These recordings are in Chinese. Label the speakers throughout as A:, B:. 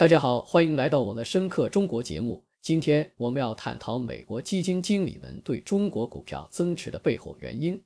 A: 大家好，欢迎来到我的《深刻中国》节目。今天我们要探讨美国基金经理们对中国股票增持的背后原因，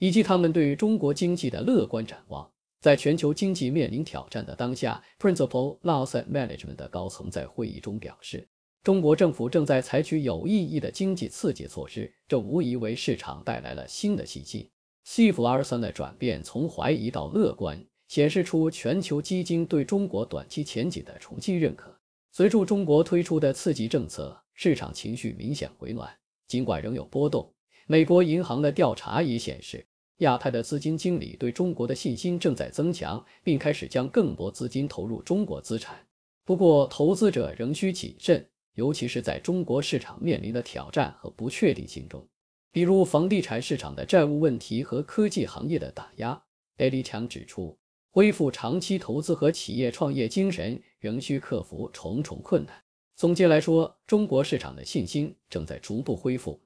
A: 以及他们对于中国经济的乐观展望。在全球经济面临挑战的当下，Principal Asset Management 的高层在会议中表示，中国政府正在采取有意义的经济刺激措施，这无疑为市场带来了新的信心。西弗 r 森的转变从怀疑到乐观。显示出全球基金对中国短期前景的重新认可。随着中国推出的刺激政策，市场情绪明显回暖，尽管仍有波动。美国银行的调查也显示，亚太的资金经理对中国的信心正在增强，并开始将更多资金投入中国资产。不过，投资者仍需谨慎，尤其是在中国市场面临的挑战和不确定性中，比如房地产市场的债务问题和科技行业的打压。艾利强指出。恢复长期投资和企业创业精神仍需克服重重困难。总结来说，中国市场的信心正在逐步恢复，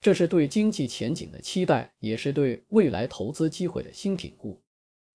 A: 这是对经济前景的期待，也是对未来投资机会的新评估。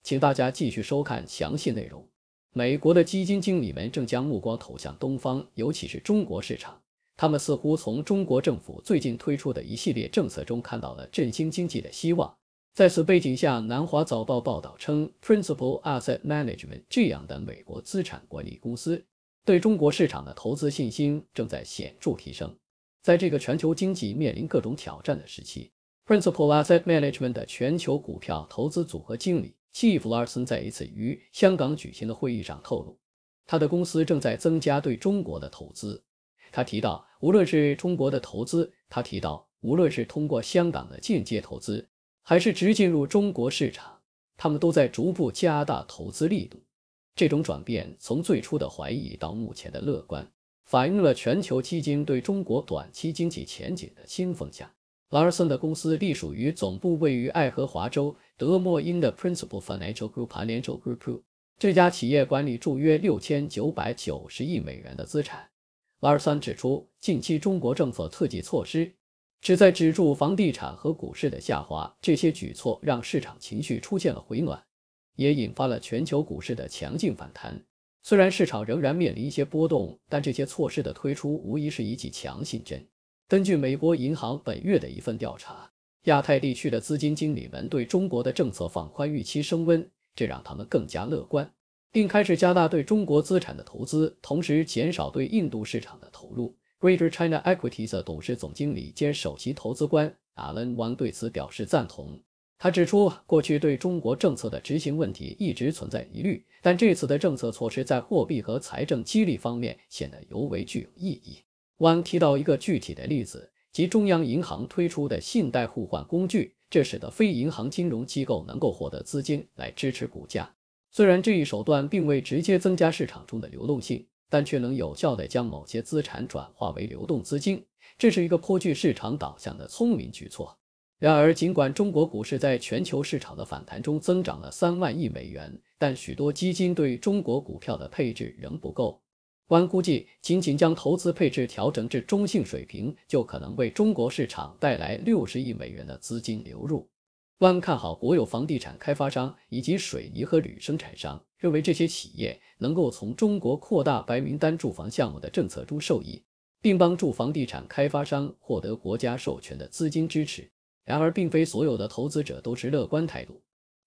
A: 请大家继续收看详细内容。美国的基金经理们正将目光投向东方，尤其是中国市场。他们似乎从中国政府最近推出的一系列政策中看到了振兴经济的希望。在此背景下，《南华早报》报道称，Principal Asset Management 这样的美国资产管理公司对中国市场的投资信心正在显著提升。在这个全球经济面临各种挑战的时期，Principal Asset Management 的全球股票投资组合经理 c h i e f Larson 在一次于香港举行的会议上透露，他的公司正在增加对中国的投资。他提到，无论是中国的投资，他提到无论是通过香港的间接投资。还是直进入中国市场，他们都在逐步加大投资力度。这种转变从最初的怀疑到目前的乐观，反映了全球基金对中国短期经济前景的新风向。拉尔森的公司隶属于总部位于爱荷华州德莫因的 Principal Financial Group 盘联锁 group，这家企业管理着约六千九百九十亿美元的资产。拉尔森指出，近期中国政府刺激措施。旨在止住房地产和股市的下滑，这些举措让市场情绪出现了回暖，也引发了全球股市的强劲反弹。虽然市场仍然面临一些波动，但这些措施的推出无疑是一剂强心针。根据美国银行本月的一份调查，亚太地区的资金经理们对中国的政策放宽预期升温，这让他们更加乐观，并开始加大对中国资产的投资，同时减少对印度市场的投入。Greater China Equities 的董事总经理兼首席投资官 Alan Wang 对此表示赞同。他指出，过去对中国政策的执行问题一直存在疑虑，但这次的政策措施在货币和财政激励方面显得尤为具有意义。Wang 提到一个具体的例子，即中央银行推出的信贷互换工具，这使得非银行金融机构能够获得资金来支持股价。虽然这一手段并未直接增加市场中的流动性。但却能有效地将某些资产转化为流动资金，这是一个颇具市场导向的聪明举措。然而，尽管中国股市在全球市场的反弹中增长了三万亿美元，但许多基金对中国股票的配置仍不够。关估计，仅仅将投资配置调整至中性水平，就可能为中国市场带来六十亿美元的资金流入。万看好国有房地产开发商以及水泥和铝生产商，认为这些企业能够从中国扩大白名单住房项目的政策中受益，并帮助房地产开发商获得国家授权的资金支持。然而，并非所有的投资者都持乐观态度。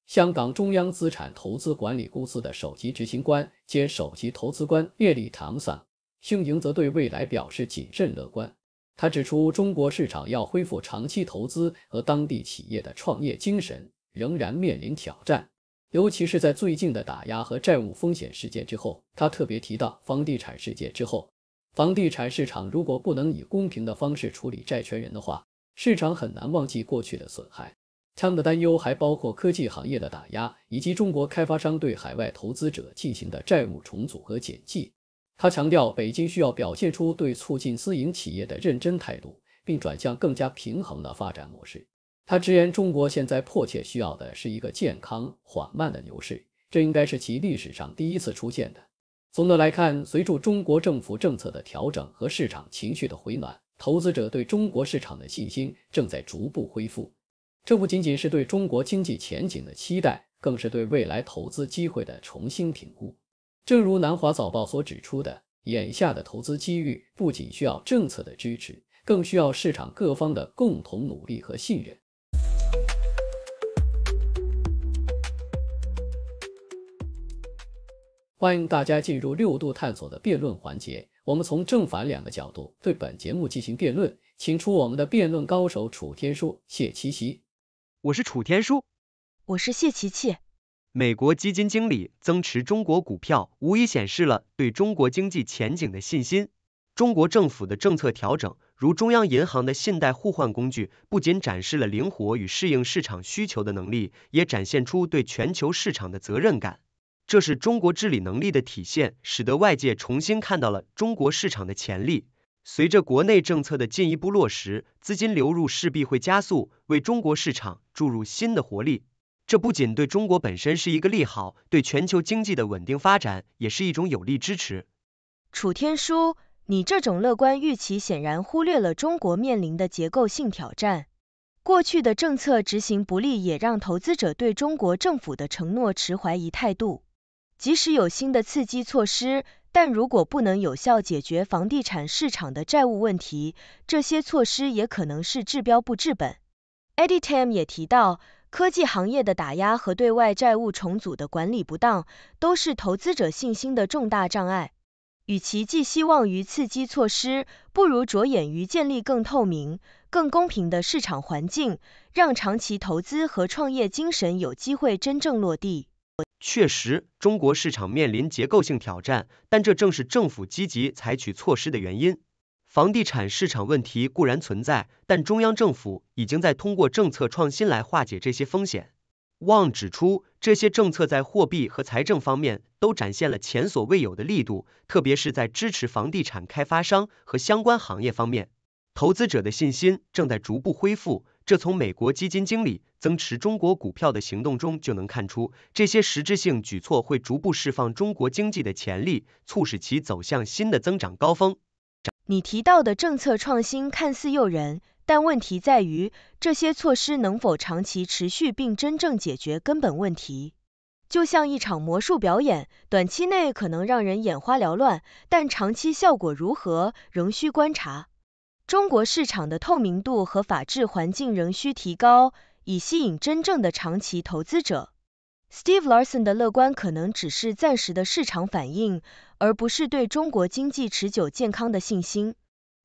A: 香港中央资产投资管理公司的首席执行官兼首席投资官叶利唐桑兴盈则对未来表示谨慎乐观。他指出，中国市场要恢复长期投资和当地企业的创业精神，仍然面临挑战，尤其是在最近的打压和债务风险事件之后。他特别提到房地产事件之后，房地产市场如果不能以公平的方式处理债权人的话，市场很难忘记过去的损害。他们的担忧还包括科技行业的打压，以及中国开发商对海外投资者进行的债务重组和减记。他强调，北京需要表现出对促进私营企业的认真态度，并转向更加平衡的发展模式。他直言，中国现在迫切需要的是一个健康、缓慢的牛市，这应该是其历史上第一次出现的。总的来看，随着中国政府政策的调整和市场情绪的回暖，投资者对中国市场的信心正在逐步恢复。这不仅仅是对中国经济前景的期待，更是对未来投资机会的重新评估。正如南华早报所指出的，眼下的投资机遇不仅需要政策的支持，更需要市场各方的共同努力和信任。欢迎大家进入六度探索的辩论环节，我们从正反两个角度对本节目进行辩论，请出我们的辩
B: 论高手楚天舒、谢琪琪。我是楚天舒，我是谢琪琪。美国基金经理增持中国股票，无疑显示了对中国经济前景的信心。中国政府的政策调整，如中央银行的信贷互换工具，不仅展示了灵活与适应市场需求的能力，也展现出对全球市场的责任感。这是中国治理能力的体现，使得外界重新看到了中国市场的潜力。随着国内政策的进一步落实，资金流入势必会加速，为中国市场注入新的活力。这不仅对中国本身是一个利好，对全球经济的稳定发展也是一种有力支持。
C: 楚天舒，你这种乐观预期显然忽略了中国面临的结构性挑战。过去的政策执行不力也让投资者对中国政府的承诺持怀疑态度。即使有新的刺激措施，但如果不能有效解决房地产市场的债务问题，这些措施也可能是治标不治本。e d i t a m 也提到。科技行业的打压和对外债务重组的管理不当，都是投资者信心的重大障碍。与其寄希望于刺激措施，不如着眼于建立更透明、更公平的市场环境，让长期投资和创业精神有机会真正
B: 落地。确实，中国市场面临结构性挑战，但这正是政府积极采取措施的原因。房地产市场问题固然存在，但中央政府已经在通过政策创新来化解这些风险。汪指出，这些政策在货币和财政方面都展现了前所未有的力度，特别是在支持房地产开发商和相关行业方面。投资者的信心正在逐步恢复，这从美国基金经理增持中国股票的行动中就能看出。这些实质性举措会逐步释放中国经济的潜力，促使其走向新的增长高峰。
C: 你提到的政策创新看似诱人，但问题在于这些措施能否长期持续并真正解决根本问题？就像一场魔术表演，短期内可能让人眼花缭乱，但长期效果如何仍需观察。中国市场的透明度和法治环境仍需提高，以吸引真正的长期投资者。Steve l a r s o n 的乐观可能只是暂时的市场反应，而不是对中国经济持久健康的信心。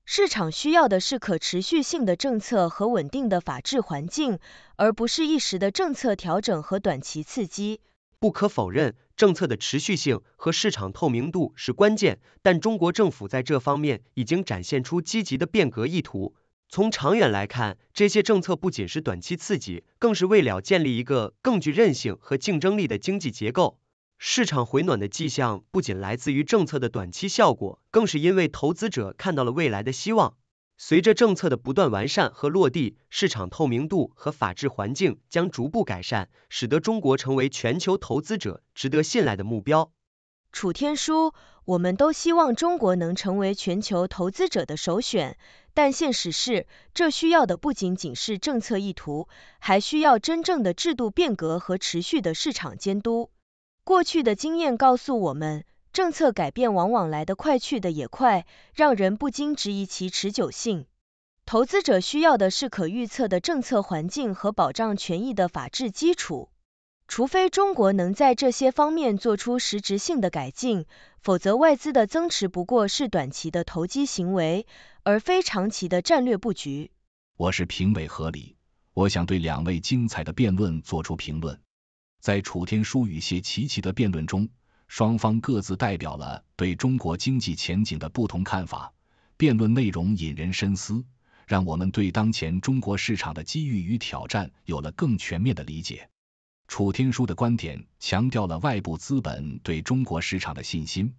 C: 市场需要的是可持续性的政策和稳定的法治环境，而不是一时的政策调整和短期刺
B: 激。不可否认，政策的持续性和市场透明度是关键，但中国政府在这方面已经展现出积极的变革意图。从长远来看，这些政策不仅是短期刺激，更是为了建立一个更具韧性和竞争力的经济结构。市场回暖的迹象不仅来自于政策的短期效果，更是因为投资者看到了未来的希望。随着政策的不断完善和落地，市场透明度和法治环境将逐步改善，使得中国成为全球投资者值得信赖的目标。楚天舒。我们都希望
C: 中国能成为全球投资者的首选，但现实是，这需要的不仅仅是政策意图，还需要真正的制度变革和持续的市场监督。过去的经验告诉我们，政策改变往往来得快，去得也快，让人不禁质疑其持久性。投资者需要的是可预测的政策环境和保障权益的法治基础。除非中国能在这些方面做出实质性的改进，否则外资的增持不过是短期的投机行为，而非长期的战略布局。
D: 我是评委何理，我想对两位精彩的辩论做出评论。在楚天舒与谢琪琪的辩论中，双方各自代表了对中国经济前景的不同看法，辩论内容引人深思，让我们对当前中国市场的机遇与挑战有了更全面的理解。楚天舒的观点强调了外部资本对中国市场的信心，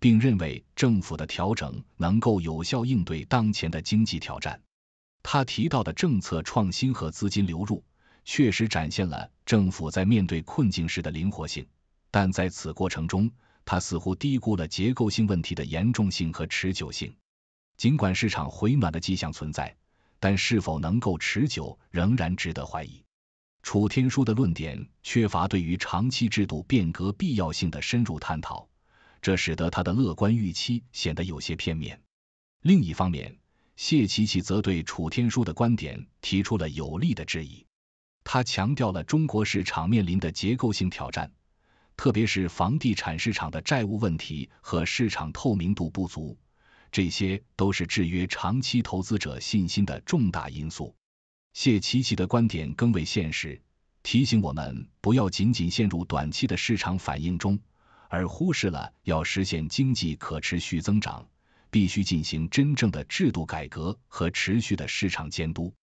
D: 并认为政府的调整能够有效应对当前的经济挑战。他提到的政策创新和资金流入确实展现了政府在面对困境时的灵活性，但在此过程中，他似乎低估了结构性问题的严重性和持久性。尽管市场回暖的迹象存在，但是否能够持久仍然值得怀疑。楚天舒的论点缺乏对于长期制度变革必要性的深入探讨，这使得他的乐观预期显得有些片面。另一方面，谢琪琪则对楚天舒的观点提出了有力的质疑。他强调了中国市场面临的结构性挑战，特别是房地产市场的债务问题和市场透明度不足，这些都是制约长期投资者信心的重大因素。谢琪琪的观点更为现实，提醒我们不要仅仅陷入短期的市场反应中，而忽视了要实现经济可持续增长，必须进行真正的制度改革和持续的市场监督。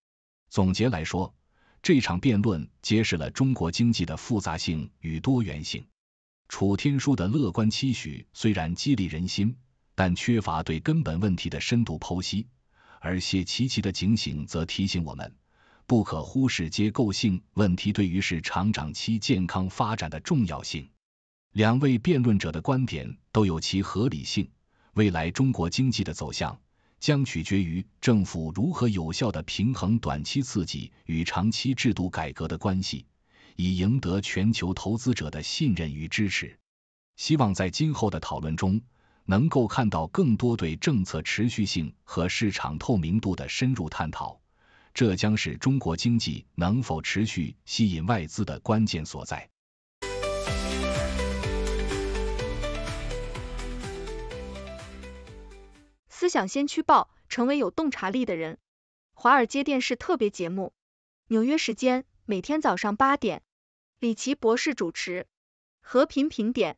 D: 总结来说，这场辩论揭示了中国经济的复杂性与多元性。楚天舒的乐观期许虽然激励人心，但缺乏对根本问题的深度剖析，而谢琪琪的警醒则提醒我们。不可忽视结构性问题对于市场长期健康发展的重要性。两位辩论者的观点都有其合理性。未来中国经济的走向将取决于政府如何有效的平衡短期刺激与长期制度改革的关系，以赢得全球投资者的信任与支持。希望在今后的讨论中，能够看到更多对政策持续性和市场透明度的深入探讨。这将是中国经济能否持续吸引外资的关键所在。
C: 思想先驱报，成为有洞察力的人。华尔街电视特别节目，纽约时间每天早上八点，李奇博士主持。和平评点。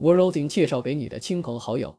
A: 我 o r 介绍给你的亲朋好友。